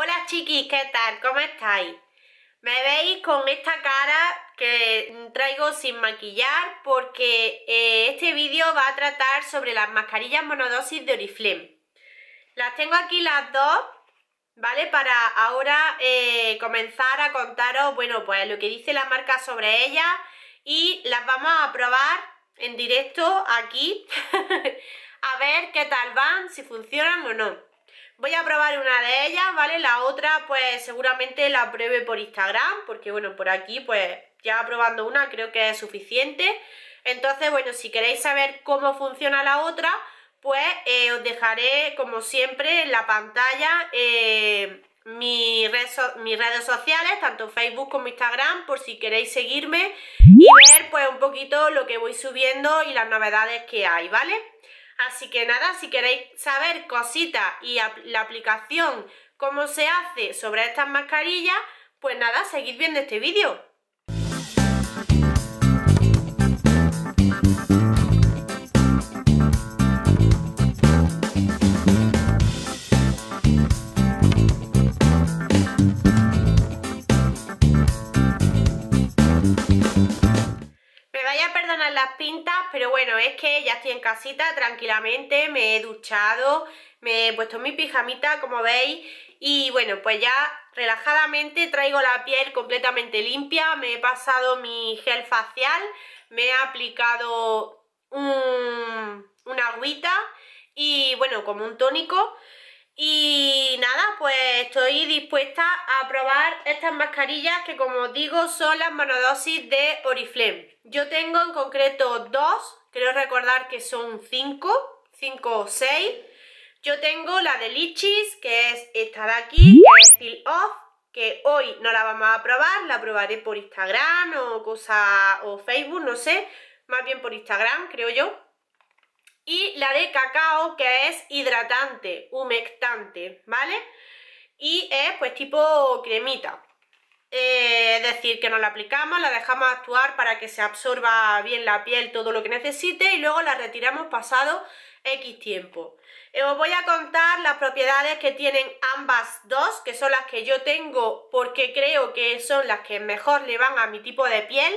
Hola chiquis, ¿qué tal? ¿Cómo estáis? Me veis con esta cara que traigo sin maquillar porque eh, este vídeo va a tratar sobre las mascarillas monodosis de Oriflame. Las tengo aquí las dos, ¿vale? Para ahora eh, comenzar a contaros, bueno, pues lo que dice la marca sobre ellas y las vamos a probar en directo aquí a ver qué tal van, si funcionan o no. Voy a probar una de ellas, ¿vale? La otra pues seguramente la pruebe por Instagram, porque bueno, por aquí pues ya probando una creo que es suficiente. Entonces, bueno, si queréis saber cómo funciona la otra, pues eh, os dejaré como siempre en la pantalla eh, mis, mis redes sociales, tanto Facebook como Instagram, por si queréis seguirme y ver pues un poquito lo que voy subiendo y las novedades que hay, ¿vale? Así que nada, si queréis saber cositas y la aplicación, cómo se hace sobre estas mascarillas, pues nada, seguid viendo este vídeo. las pintas, pero bueno, es que ya estoy en casita tranquilamente, me he duchado, me he puesto mi pijamita, como veis, y bueno, pues ya relajadamente traigo la piel completamente limpia, me he pasado mi gel facial, me he aplicado un, una agüita y bueno, como un tónico, y nada, pues estoy dispuesta a probar estas mascarillas que como os digo son las monodosis de Oriflame. Yo tengo en concreto dos, creo recordar que son cinco, cinco o seis. Yo tengo la de Lichis, que es esta de aquí, que es Still Off, que hoy no la vamos a probar, la probaré por Instagram o cosa o Facebook, no sé, más bien por Instagram, creo yo. Y la de cacao, que es hidratante, humectante, ¿vale? Y es pues tipo cremita es eh, decir, que nos la aplicamos, la dejamos actuar para que se absorba bien la piel todo lo que necesite y luego la retiramos pasado X tiempo. Eh, os voy a contar las propiedades que tienen ambas dos, que son las que yo tengo porque creo que son las que mejor le van a mi tipo de piel.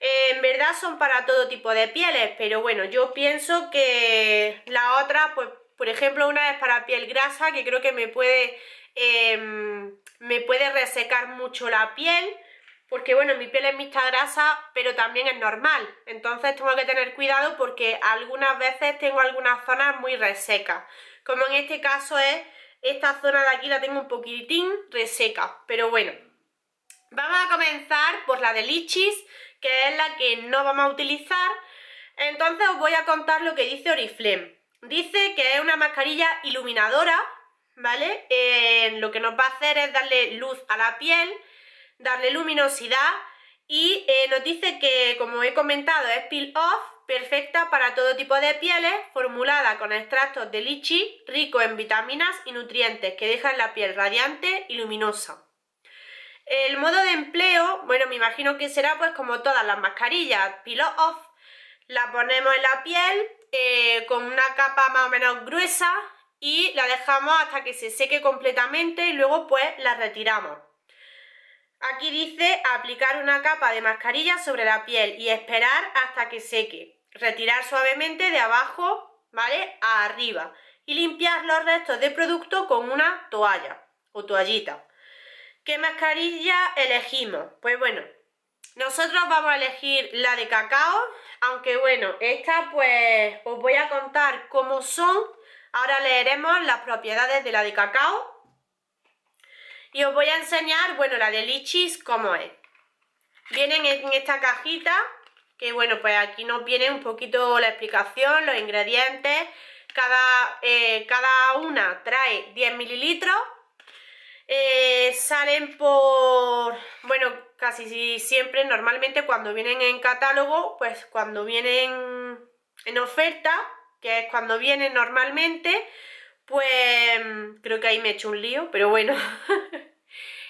Eh, en verdad son para todo tipo de pieles, pero bueno, yo pienso que la otra, pues por ejemplo, una es para piel grasa, que creo que me puede em, me puede resecar mucho la piel, porque bueno, mi piel es mixta grasa, pero también es normal. Entonces tengo que tener cuidado porque algunas veces tengo algunas zonas muy resecas. Como en este caso es, esta zona de aquí la tengo un poquitín reseca, pero bueno. Vamos a comenzar por la de lichis, que es la que no vamos a utilizar. Entonces os voy a contar lo que dice Oriflame. Dice que es una mascarilla iluminadora ¿vale? lo que nos va a hacer es darle luz a la piel, darle luminosidad y eh, nos dice que, como he comentado, es peel off, perfecta para todo tipo de pieles, formulada con extractos de lichi, rico en vitaminas y nutrientes que dejan la piel radiante y luminosa. El modo de empleo, bueno, me imagino que será pues como todas las mascarillas, peel off, la ponemos en la piel eh, con una capa más o menos gruesa, y la dejamos hasta que se seque completamente y luego pues la retiramos. Aquí dice aplicar una capa de mascarilla sobre la piel y esperar hasta que seque. Retirar suavemente de abajo, ¿vale? A arriba y limpiar los restos de producto con una toalla o toallita. ¿Qué mascarilla elegimos? Pues bueno, nosotros vamos a elegir la de cacao, aunque bueno, esta pues os voy a contar cómo son Ahora leeremos las propiedades de la de cacao y os voy a enseñar, bueno, la de lichis, cómo es. Vienen en esta cajita, que bueno, pues aquí nos viene un poquito la explicación, los ingredientes. Cada, eh, cada una trae 10 mililitros. Eh, salen por, bueno, casi siempre, normalmente cuando vienen en catálogo, pues cuando vienen en oferta, que es cuando vienen normalmente, pues creo que ahí me he hecho un lío, pero bueno.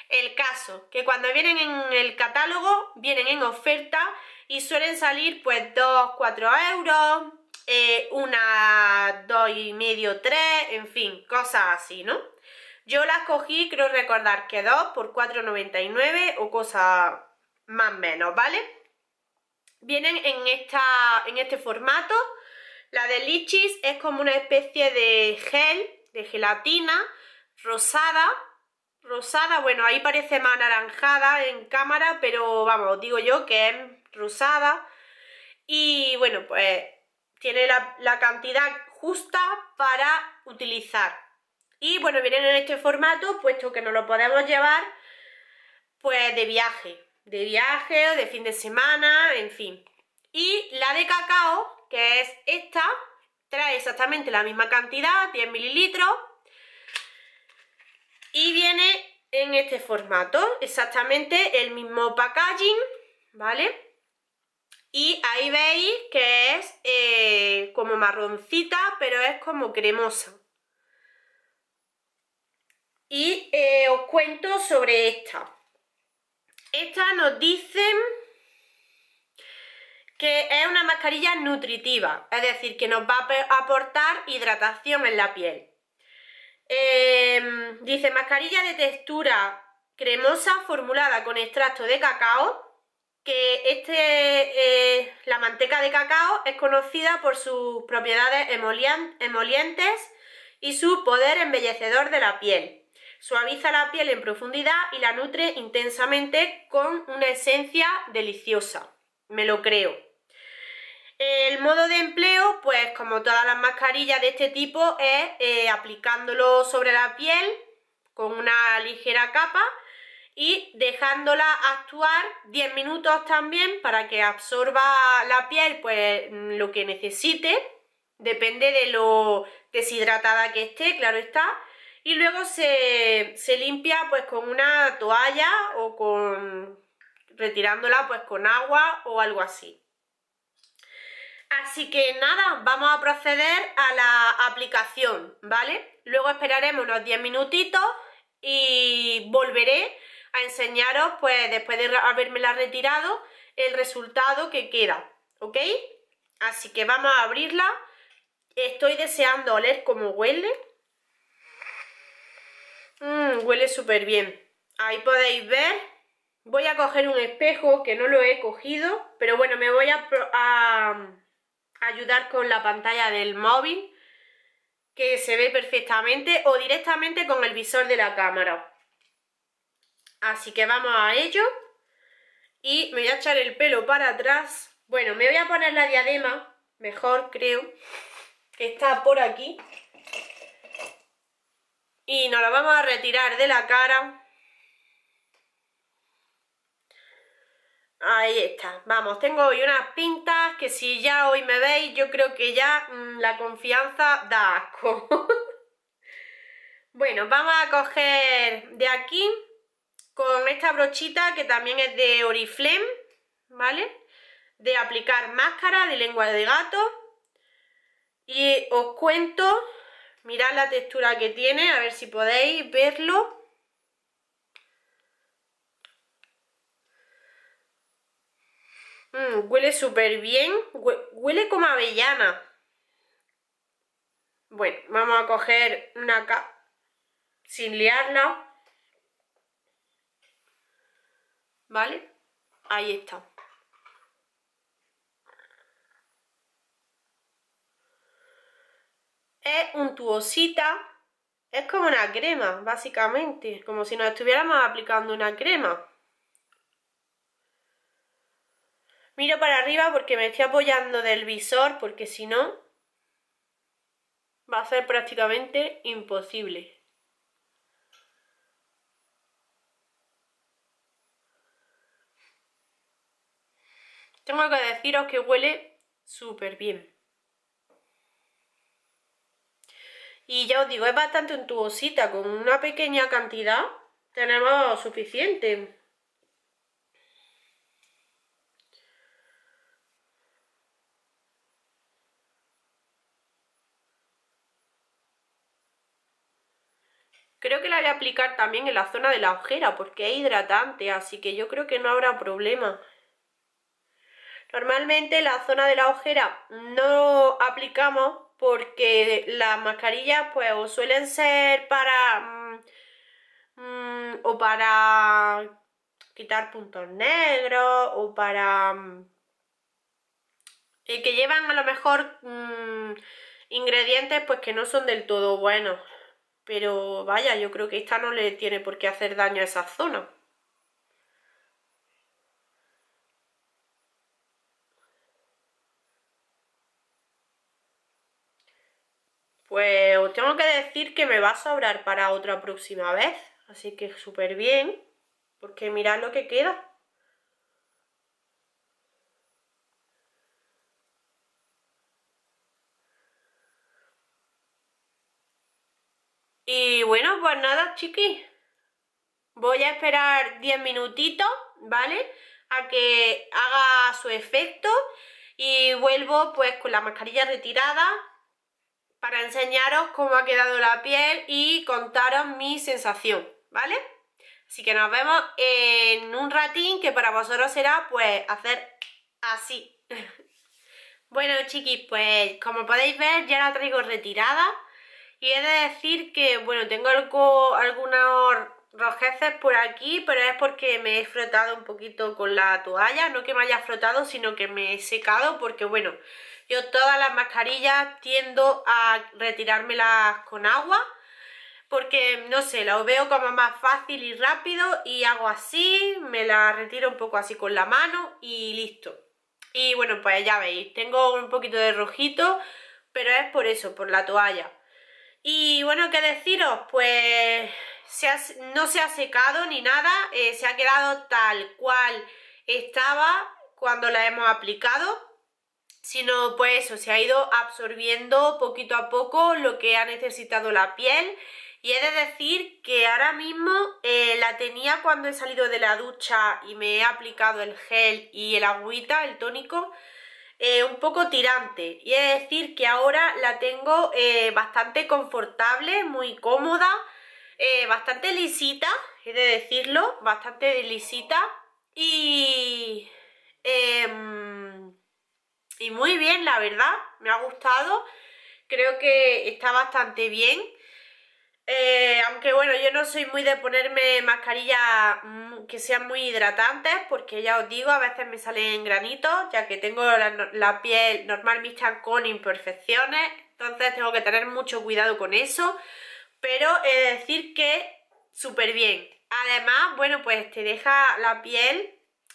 el caso, que cuando vienen en el catálogo, vienen en oferta y suelen salir pues 2, 4 euros, eh, una, dos y medio, tres, en fin, cosas así, ¿no? Yo las cogí, creo recordar que dos por 4,99 o cosa más o menos, ¿vale? Vienen en, esta, en este formato la de lichis es como una especie de gel, de gelatina, rosada, rosada, bueno, ahí parece más anaranjada en cámara, pero vamos, digo yo que es rosada. Y bueno, pues tiene la, cantidad justa para utilizar. Y bueno, vienen en este formato, puesto que nos lo podemos llevar pues de viaje, de viaje o de fin de semana, en fin. Y la de cacao, que es esta. Trae exactamente la misma cantidad, 10 mililitros. Y viene en este formato, exactamente el mismo packaging, ¿vale? Y ahí veis que es eh, como marroncita, pero es como cremosa. Y eh, os cuento sobre esta. Esta nos dicen que es una mascarilla nutritiva, es decir, que nos va a aportar hidratación en la piel. Em, dice mascarilla de textura cremosa formulada con extracto de cacao, que este, eh, la manteca de cacao es conocida por sus propiedades emolientes y su poder embellecedor de la piel. Suaviza la piel en profundidad y la nutre intensamente con una esencia deliciosa me lo creo. El modo de empleo, pues como todas las mascarillas de este tipo, es eh, aplicándolo sobre la piel con una ligera capa y dejándola actuar 10 minutos también para que absorba la piel pues mm, lo que necesite, depende de lo deshidratada que esté, claro está, y luego se, se limpia pues con una toalla o con retirándola pues con agua o algo así. Así que nada, vamos a proceder a la aplicación, ¿vale? Luego esperaremos unos 10 minutitos y volveré a enseñaros, pues después de habérmela retirado, el resultado que queda, ¿ok? Así que vamos a abrirla. Estoy deseando oler cómo huele. Mmm, huele súper bien. Ahí podéis ver Voy a coger un espejo, que no lo he cogido, pero bueno, me voy a, mm, ayudar con la pantalla del móvil, que se ve perfectamente, o directamente con el visor de la cámara. Así que vamos a ello. Y me voy a echar el pelo para atrás. Bueno, me voy a poner la diadema, mejor creo, que está por aquí. Y nos la vamos a retirar de la cara. Ahí está, vamos, tengo hoy unas pintas que si ya hoy me veis, yo creo que ya mm, la confianza da asco. bueno, vamos a coger de aquí con esta brochita que también es de Oriflame, ¿vale? De aplicar máscara de lengua de gato. Y os cuento, mirad la textura que tiene, a ver si podéis verlo. Mm, huele súper bien. huele como avellana. Bueno, vamos a coger una capa sin liarla. ¿Vale? Ahí está. Es untuosita. Es como una crema, básicamente. Como si nos estuviéramos aplicando una crema. Miro para arriba porque me estoy apoyando del visor porque si no va a ser prácticamente imposible. Tengo que deciros que huele súper bien. Y ya os digo, es bastante untuosita, con una pequeña cantidad tenemos suficiente. Creo que la voy a aplicar también en la zona de la ojera porque es hidratante, así que yo creo que no habrá problema. Normalmente la zona de la ojera no aplicamos porque las mascarillas pues suelen ser para... Mm, mm, o para quitar puntos negros o para... Mm, eh, que llevan a lo mejor ingredientes pues que no son del todo buenos. Pero vaya, yo creo que esta no le tiene por qué hacer daño a esa zona. Pues os tengo que decir que me va a sobrar para otra próxima vez. Así que súper bien. Porque mirad lo que queda. Y bueno, pues nada, chiquis. Voy a esperar 10 minutitos, ¿vale? A que haga su efecto y vuelvo pues con la mascarilla retirada para enseñaros cómo ha quedado la piel y contaros mi sensación, ¿vale? Así que nos vemos en un ratín que para vosotros será pues hacer así. bueno chiquis, pues como podéis ver ya la traigo retirada y he de decir que, bueno, tengo algo, algunos rojeces por aquí, pero es porque me he frotado un poquito con la toalla, no que me haya frotado, sino que me he secado, porque bueno, yo todas las mascarillas tiendo a retirármelas con agua, porque no sé, lo veo como más fácil y rápido y hago así, me la retiro un poco así con la mano y listo. Y bueno, pues ya veis, tengo un poquito de rojito, pero es por eso, por la toalla. Y bueno, ¿qué deciros? Pues no se ha secado ni nada, eh, se ha quedado tal cual estaba cuando la hemos aplicado, sino pues eso, se ha ido absorbiendo poquito a poco lo que ha necesitado la piel y he de decir que ahora mismo eh, la tenía cuando he salido de la ducha y me he aplicado el gel y el agüita, el tónico, eh, un poco tirante y es decir que ahora la tengo eh, bastante confortable, muy cómoda, eh, bastante lisita, he de decirlo, bastante lisita y, em, y muy bien la verdad, me ha gustado, creo que está bastante bien eh, aunque bueno, yo no soy muy de ponerme mascarillas mm, que sean muy hidratantes, porque ya os digo, a veces me salen granitos, ya que tengo la, piel normal mixta con imperfecciones, entonces tengo que tener mucho cuidado con eso, pero he decir que súper bien. Además, bueno, pues te deja la piel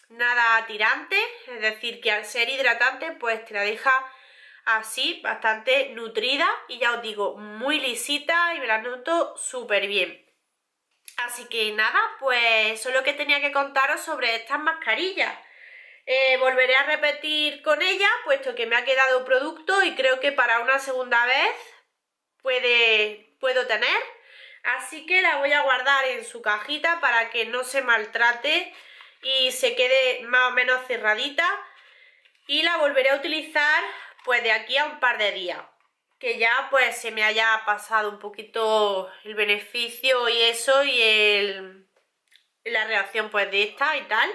nada tirante, es decir, que al ser hidratante, pues te la deja así, bastante nutrida y ya os digo, muy lisita y me la noto súper bien. Así que nada, pues eso es lo que tenía que contaros sobre estas mascarillas. Eh, volveré a repetir con ella, puesto que me ha quedado producto y creo que para una segunda vez puede, puedo tener. Así que la voy a guardar en su cajita para que no se maltrate y se quede más o menos cerradita. Y la volveré a utilizar pues de aquí a un par de días que ya pues se me haya pasado un poquito el beneficio y eso y el, la reacción pues de esta y tal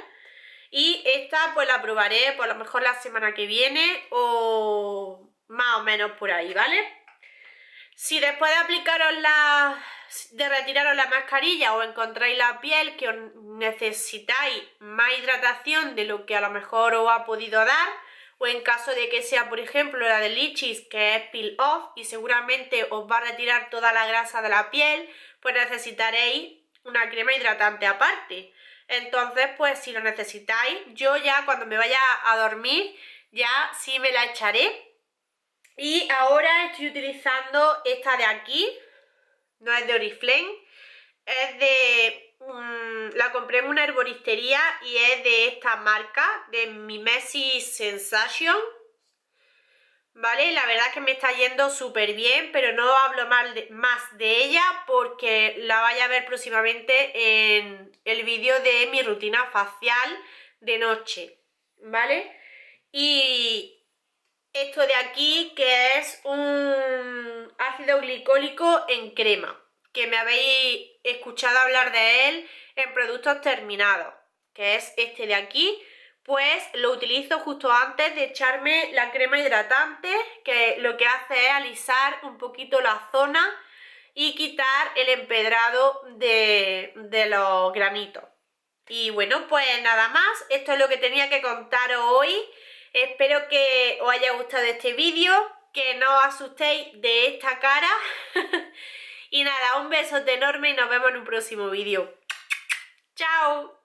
y esta pues la probaré por pues, lo mejor la semana que viene o más o menos por ahí, ¿vale? Si después de aplicaros la... de retiraros la mascarilla o encontráis la piel que necesitáis más hidratación de lo que a lo mejor os ha podido dar o en caso de que sea por ejemplo la de lichis que es peel off y seguramente os va a retirar toda la grasa de la piel pues necesitaréis una crema hidratante aparte entonces pues si lo necesitáis yo ya cuando me vaya a dormir ya sí me la echaré y ahora estoy utilizando esta de aquí no es de Oriflame es de Mm, la compré en una herboristería y es de esta marca, de messi Sensation. ¿Vale? La verdad es que me está yendo súper bien, pero no hablo más de ella porque la vaya a ver próximamente en el vídeo de mi rutina facial de noche. ¿Vale? Y esto de aquí que es un ácido glicólico en crema, que me habéis escuchado hablar de él en productos terminados, que es este de aquí, pues lo utilizo justo antes de echarme la crema hidratante, que lo que hace es alisar un poquito la zona y quitar el empedrado de, de los granitos. Y bueno, pues nada más, esto es lo que tenía que contaros hoy. Espero que os haya gustado este vídeo, que no os asustéis de esta cara Y nada, un besote enorme y nos vemos en un próximo vídeo. ¡Chao!